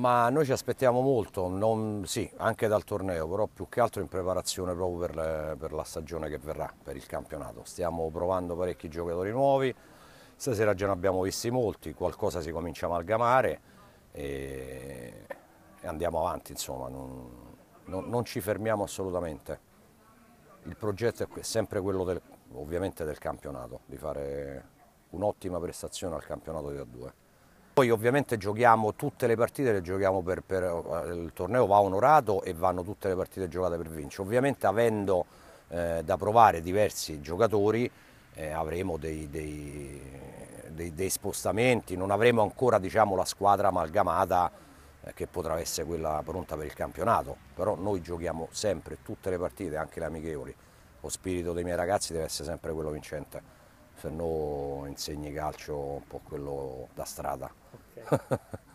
Ma noi ci aspettiamo molto, non, sì, anche dal torneo, però più che altro in preparazione proprio per, le, per la stagione che verrà, per il campionato. Stiamo provando parecchi giocatori nuovi, stasera già ne abbiamo visti molti, qualcosa si comincia a amalgamare e, e andiamo avanti, insomma, non, non, non, ci fermiamo assolutamente. Il progetto è sempre quello del, ovviamente del campionato, di fare un'ottima prestazione al campionato di A2. Poi ovviamente giochiamo tutte le partite, le giochiamo per, per, eh, il torneo va onorato e vanno tutte le partite giocate per vincere. Ovviamente avendo eh, da provare diversi giocatori eh, avremo dei, dei, dei, dei, spostamenti, non avremo ancora diciamo, la squadra amalgamata eh, che potrà essere quella pronta per il campionato, però noi giochiamo sempre tutte le partite, anche le amichevoli, lo spirito dei miei ragazzi deve essere sempre quello vincente se no insegni calcio un po' quello da strada. Okay.